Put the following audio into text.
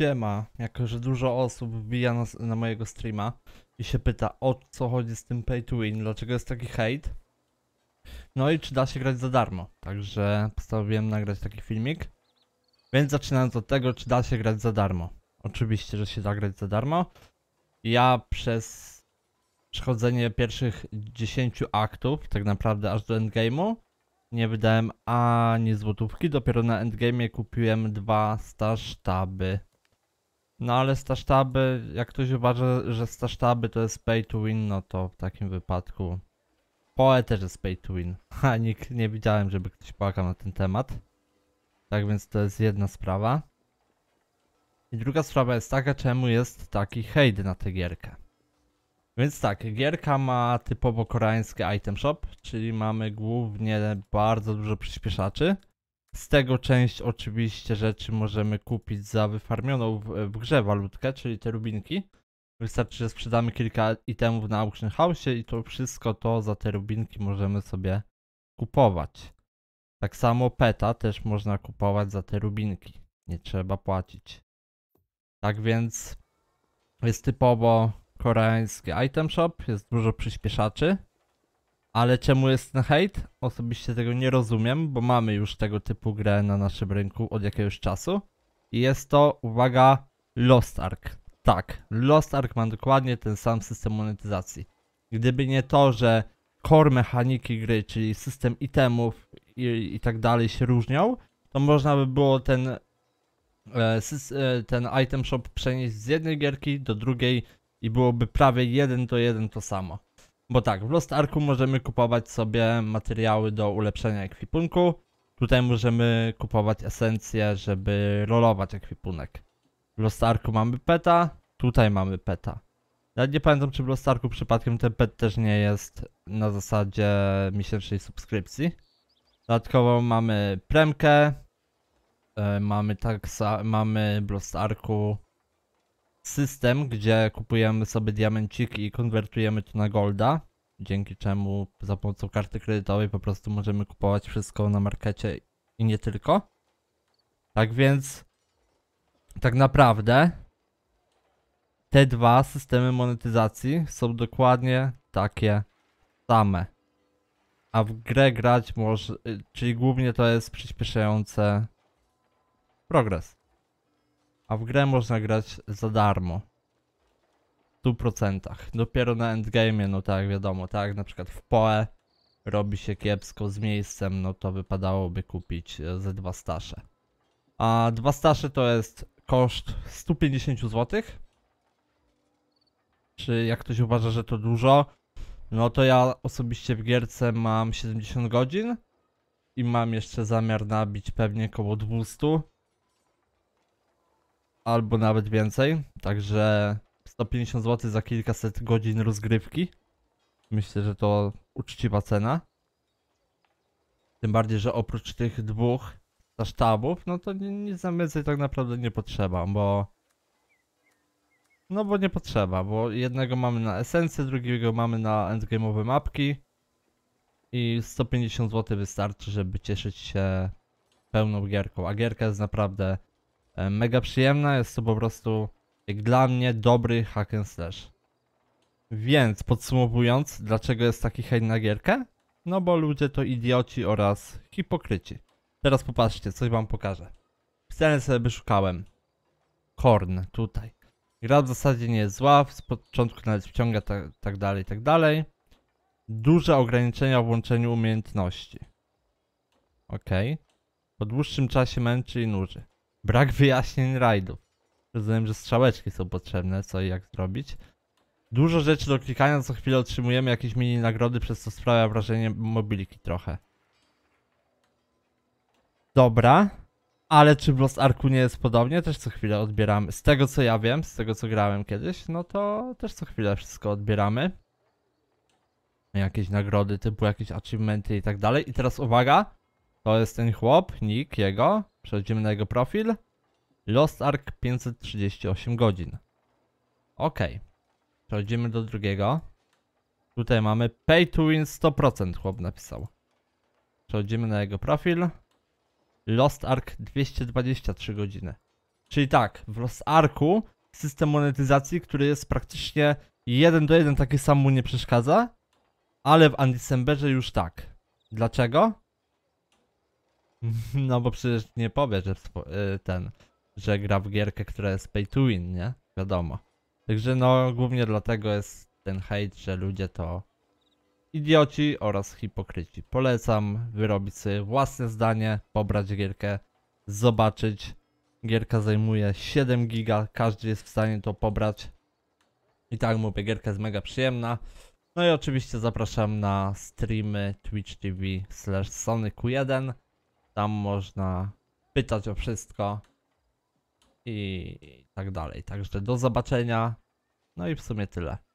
siema, jako że dużo osób wbija na, na, mojego streama i się pyta o co chodzi z tym pay to win, dlaczego jest taki hejt. No i czy da się grać za darmo, także postanowiłem nagrać taki filmik. Więc zaczynając od tego, czy da się grać za darmo. Oczywiście, że się da grać za darmo. Ja przez przechodzenie pierwszych 10 aktów, tak naprawdę aż do endgame'u, nie wydałem ani złotówki. Dopiero na endgame'ie kupiłem dwa star sztaby. No ale stasztaby, jak ktoś uważa, że stasztaby to jest pay to win, no to w takim wypadku Poe też jest pay to win. A nikt nie widziałem, żeby ktoś płakał na ten temat. Tak więc to jest jedna sprawa. I druga sprawa jest taka, czemu jest taki hejd na tę gierkę. Więc tak, gierka ma typowo koreański item shop, czyli mamy głównie bardzo dużo przyspieszaczy. Z tego część oczywiście rzeczy możemy kupić za wyfarmioną w, w grze walutkę, czyli te rubinki. Wystarczy, że sprzedamy kilka itemów na Auction House i to wszystko to za te rubinki możemy sobie kupować. Tak samo PETA też można kupować za te rubinki. Nie trzeba płacić. Tak więc jest typowo koreański item shop, jest dużo przyspieszaczy. Ale czemu jest ten hejt? Osobiście tego nie rozumiem, bo mamy już tego typu grę na naszym rynku od jakiegoś czasu. I jest to, uwaga, Lost Ark. Tak, Lost Ark ma dokładnie ten sam system monetyzacji. Gdyby nie to, że core mechaniki gry, czyli system itemów i, i tak dalej się różnią, to można by było ten, e, e, ten item shop przenieść z jednej gierki do drugiej i byłoby prawie jeden do jeden to samo. Bo tak, w Lost Arku możemy kupować sobie materiały do ulepszenia ekwipunku. Tutaj możemy kupować esencje, żeby rolować ekwipunek. W Lost Arku mamy peta, tutaj mamy peta. Ja nie pamiętam, czy w Lost Arku przypadkiem ten pet też nie jest na zasadzie miesięcznej subskrypcji. Dodatkowo mamy premkę, e, mamy tak mamy w Lost Arku system, gdzie kupujemy sobie diamenciki i konwertujemy to na golda, dzięki czemu za pomocą karty kredytowej po prostu możemy kupować wszystko na markecie i nie tylko. Tak więc tak naprawdę te dwa systemy monetyzacji są dokładnie takie same. A w grę grać może, czyli głównie to jest przyspieszające progres. A w grę można grać za darmo. W 100%. Dopiero na endgame, no tak wiadomo, tak? Na przykład w POE robi się kiepsko z miejscem, no to wypadałoby kupić e, ze dwa stasze. A dwa stasze to jest koszt 150 zł. Czy jak ktoś uważa, że to dużo, no to ja osobiście w gierce mam 70 godzin i mam jeszcze zamiar nabić pewnie około 200 albo nawet więcej. Także 150 zł za kilkaset godzin rozgrywki. Myślę, że to uczciwa cena. Tym bardziej, że oprócz tych dwóch sztabów, no to nic nam więcej tak naprawdę nie potrzeba, bo... No bo nie potrzeba, bo jednego mamy na esencję, drugiego mamy na endgame'owe mapki. I 150 zł wystarczy, żeby cieszyć się pełną gierką, a gierka jest naprawdę E, mega przyjemna, jest to po prostu jak dla mnie dobry hack and slash. Więc podsumowując, dlaczego jest taki hejt na gierkę? No bo ludzie to idioci oraz hipokryci. Teraz popatrzcie, coś wam pokażę. Wcale sobie wyszukałem. Korn tutaj. Gra w zasadzie nie jest zła, z początku nawet wciąga tak, tak dalej, tak dalej. Duże ograniczenia w łączeniu umiejętności. Ok. Po dłuższym czasie męczy i nuży. Brak wyjaśnień rajdów. Rozumiem, że strzałeczki są potrzebne, co i jak zrobić. Dużo rzeczy do klikania, co chwilę otrzymujemy jakieś mini nagrody, przez co sprawia wrażenie mobiliki trochę. Dobra. Ale czy w Lost Arku nie jest podobnie? Też co chwilę odbieramy. Z tego co ja wiem, z tego co grałem kiedyś, no to też co chwilę wszystko odbieramy. Jakieś nagrody, typu jakieś achievementy i tak dalej. I teraz uwaga, to jest ten chłop, nick jego. Przechodzimy na jego profil. Lost Ark 538 godzin. Ok. Przechodzimy do drugiego. Tutaj mamy pay to win 100% chłop napisał. Przechodzimy na jego profil. Lost Ark 223 godziny. Czyli tak, w Lost Arku system monetyzacji, który jest praktycznie jeden do jeden taki sam mu nie przeszkadza, ale w Undecemberze już tak. Dlaczego? No bo przecież nie powie, że y, ten, że gra w gierkę, która jest pay to win, nie? Wiadomo. Także no głównie dlatego jest ten hejt, że ludzie to idioci oraz hipokryci. Polecam wyrobić sobie własne zdanie, pobrać gierkę, zobaczyć. Gierka zajmuje 7 giga, każdy jest w stanie to pobrać. I tak mówię, gierka jest mega przyjemna. No i oczywiście zapraszam na streamy Twitch TV slash 1 tam można pytać o wszystko i tak dalej. Także do zobaczenia. No i w sumie tyle.